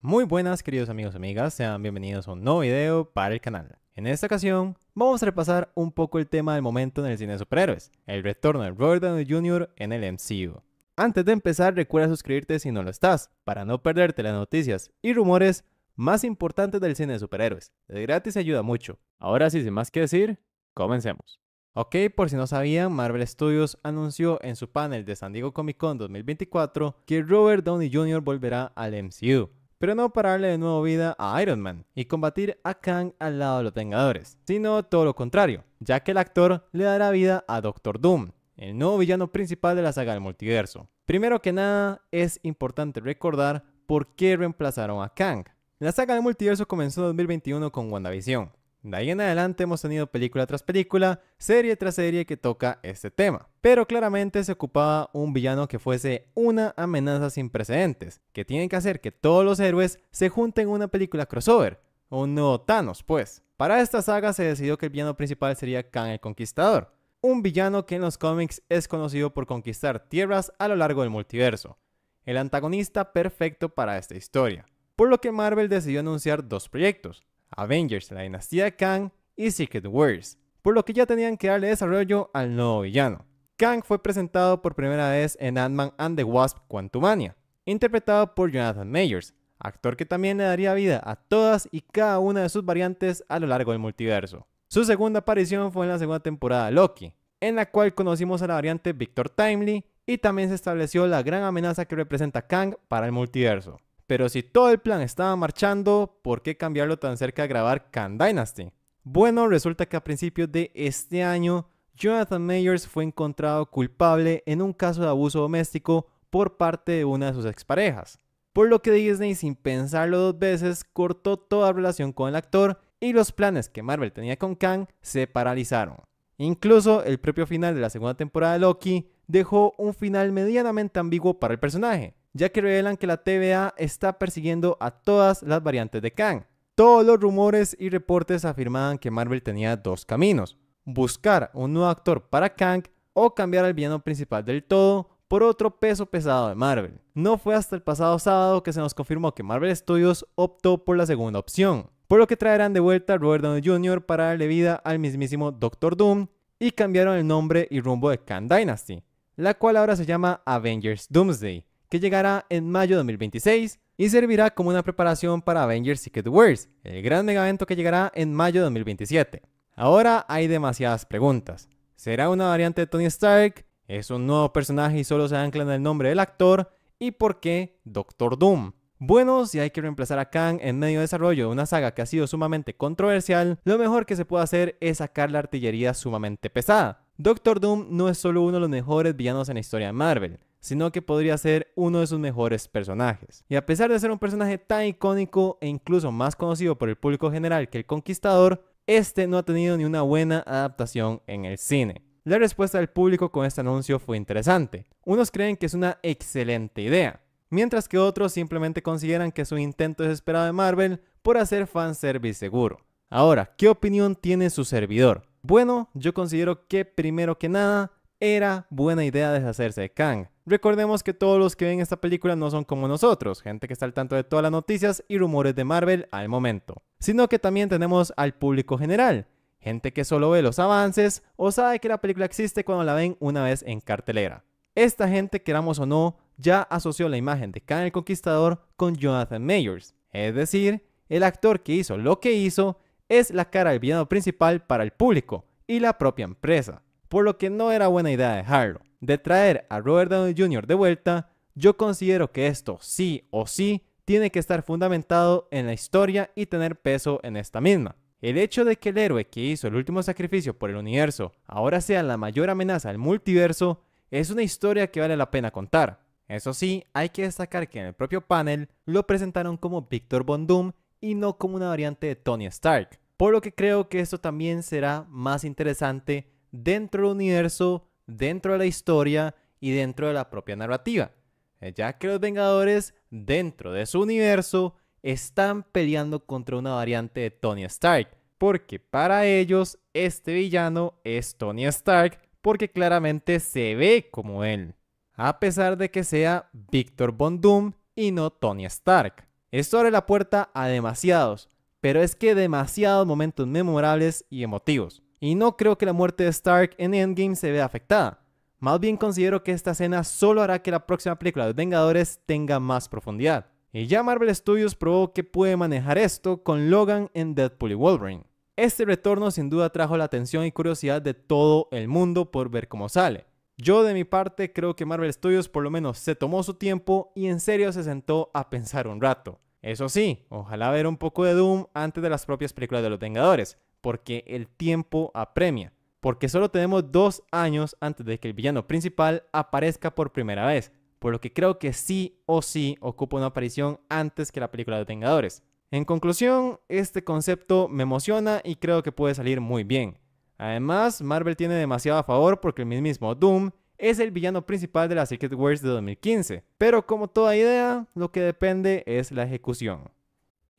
Muy buenas queridos amigos y amigas, sean bienvenidos a un nuevo video para el canal. En esta ocasión vamos a repasar un poco el tema del momento en el cine de superhéroes, el retorno de Robert Downey Jr. en el MCU. Antes de empezar recuerda suscribirte si no lo estás, para no perderte las noticias y rumores más importantes del cine de superhéroes. De gratis ayuda mucho. Ahora sí, sin más que decir, comencemos. Ok, por si no sabían, Marvel Studios anunció en su panel de San Diego Comic Con 2024 que Robert Downey Jr. volverá al MCU pero no para darle de nuevo vida a Iron Man y combatir a Kang al lado de los Vengadores, sino todo lo contrario, ya que el actor le dará vida a Doctor Doom, el nuevo villano principal de la saga del multiverso. Primero que nada, es importante recordar por qué reemplazaron a Kang. La saga del multiverso comenzó en 2021 con WandaVision, de ahí en adelante hemos tenido película tras película, serie tras serie que toca este tema. Pero claramente se ocupaba un villano que fuese una amenaza sin precedentes, que tiene que hacer que todos los héroes se junten en una película crossover, un nuevo Thanos pues. Para esta saga se decidió que el villano principal sería Kang el Conquistador, un villano que en los cómics es conocido por conquistar tierras a lo largo del multiverso, el antagonista perfecto para esta historia. Por lo que Marvel decidió anunciar dos proyectos, Avengers, la dinastía Kang y Secret Wars, por lo que ya tenían que darle desarrollo al nuevo villano. Kang fue presentado por primera vez en Ant-Man and the Wasp Quantumania, interpretado por Jonathan Mayers, actor que también le daría vida a todas y cada una de sus variantes a lo largo del multiverso. Su segunda aparición fue en la segunda temporada de Loki, en la cual conocimos a la variante Victor Timely y también se estableció la gran amenaza que representa Kang para el multiverso. Pero si todo el plan estaba marchando, ¿por qué cambiarlo tan cerca de grabar Khan Dynasty? Bueno, resulta que a principios de este año, Jonathan Mayers fue encontrado culpable en un caso de abuso doméstico por parte de una de sus exparejas. Por lo que Disney, sin pensarlo dos veces, cortó toda relación con el actor y los planes que Marvel tenía con Khan se paralizaron. Incluso el propio final de la segunda temporada de Loki dejó un final medianamente ambiguo para el personaje, ya que revelan que la TVA está persiguiendo a todas las variantes de Kang. Todos los rumores y reportes afirmaban que Marvel tenía dos caminos, buscar un nuevo actor para Kang o cambiar al villano principal del todo por otro peso pesado de Marvel. No fue hasta el pasado sábado que se nos confirmó que Marvel Studios optó por la segunda opción, por lo que traerán de vuelta a Robert Downey Jr. para darle vida al mismísimo Doctor Doom y cambiaron el nombre y rumbo de Kang Dynasty, la cual ahora se llama Avengers Doomsday, que llegará en mayo de 2026 y servirá como una preparación para Avengers Secret Wars, el gran megavento que llegará en mayo de 2027. Ahora hay demasiadas preguntas. ¿Será una variante de Tony Stark? ¿Es un nuevo personaje y solo se ancla en el nombre del actor? ¿Y por qué Doctor Doom? Bueno, si hay que reemplazar a Kang en medio de desarrollo de una saga que ha sido sumamente controversial, lo mejor que se puede hacer es sacar la artillería sumamente pesada. Doctor Doom no es solo uno de los mejores villanos en la historia de Marvel, sino que podría ser uno de sus mejores personajes. Y a pesar de ser un personaje tan icónico e incluso más conocido por el público general que el Conquistador, este no ha tenido ni una buena adaptación en el cine. La respuesta del público con este anuncio fue interesante. Unos creen que es una excelente idea, mientras que otros simplemente consideran que es un intento desesperado de Marvel por hacer fanservice seguro. Ahora, ¿qué opinión tiene su servidor? Bueno, yo considero que primero que nada era buena idea deshacerse de Kang, Recordemos que todos los que ven esta película no son como nosotros, gente que está al tanto de todas las noticias y rumores de Marvel al momento, sino que también tenemos al público general, gente que solo ve los avances o sabe que la película existe cuando la ven una vez en cartelera. Esta gente, queramos o no, ya asoció la imagen de Khan el Conquistador con Jonathan Mayors, es decir, el actor que hizo lo que hizo es la cara del villano principal para el público y la propia empresa, por lo que no era buena idea dejarlo de traer a Robert Downey Jr. de vuelta, yo considero que esto sí o sí tiene que estar fundamentado en la historia y tener peso en esta misma. El hecho de que el héroe que hizo el último sacrificio por el universo ahora sea la mayor amenaza al multiverso es una historia que vale la pena contar. Eso sí, hay que destacar que en el propio panel lo presentaron como Victor Von Doom y no como una variante de Tony Stark, por lo que creo que esto también será más interesante dentro del universo dentro de la historia y dentro de la propia narrativa, eh, ya que los Vengadores, dentro de su universo, están peleando contra una variante de Tony Stark, porque para ellos este villano es Tony Stark, porque claramente se ve como él, a pesar de que sea Victor Von Doom y no Tony Stark. Esto abre la puerta a demasiados, pero es que demasiados momentos memorables y emotivos. Y no creo que la muerte de Stark en Endgame se vea afectada. Más bien considero que esta escena solo hará que la próxima película de los Vengadores tenga más profundidad. Y ya Marvel Studios probó que puede manejar esto con Logan en Deadpool y Wolverine. Este retorno sin duda trajo la atención y curiosidad de todo el mundo por ver cómo sale. Yo de mi parte creo que Marvel Studios por lo menos se tomó su tiempo y en serio se sentó a pensar un rato. Eso sí, ojalá ver un poco de Doom antes de las propias películas de los Vengadores, porque el tiempo apremia, porque solo tenemos dos años antes de que el villano principal aparezca por primera vez, por lo que creo que sí o sí ocupa una aparición antes que la película de Vengadores. En conclusión, este concepto me emociona y creo que puede salir muy bien. Además, Marvel tiene demasiado a favor porque el mismo Doom es el villano principal de la Secret Wars de 2015. Pero como toda idea, lo que depende es la ejecución.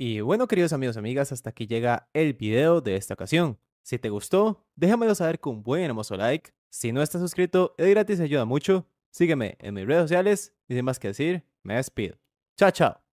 Y bueno, queridos amigos y amigas, hasta aquí llega el video de esta ocasión. Si te gustó, déjamelo saber con un buen hermoso like. Si no estás suscrito, es gratis, ayuda mucho. Sígueme en mis redes sociales y sin más que decir, me despido. Chao, chao.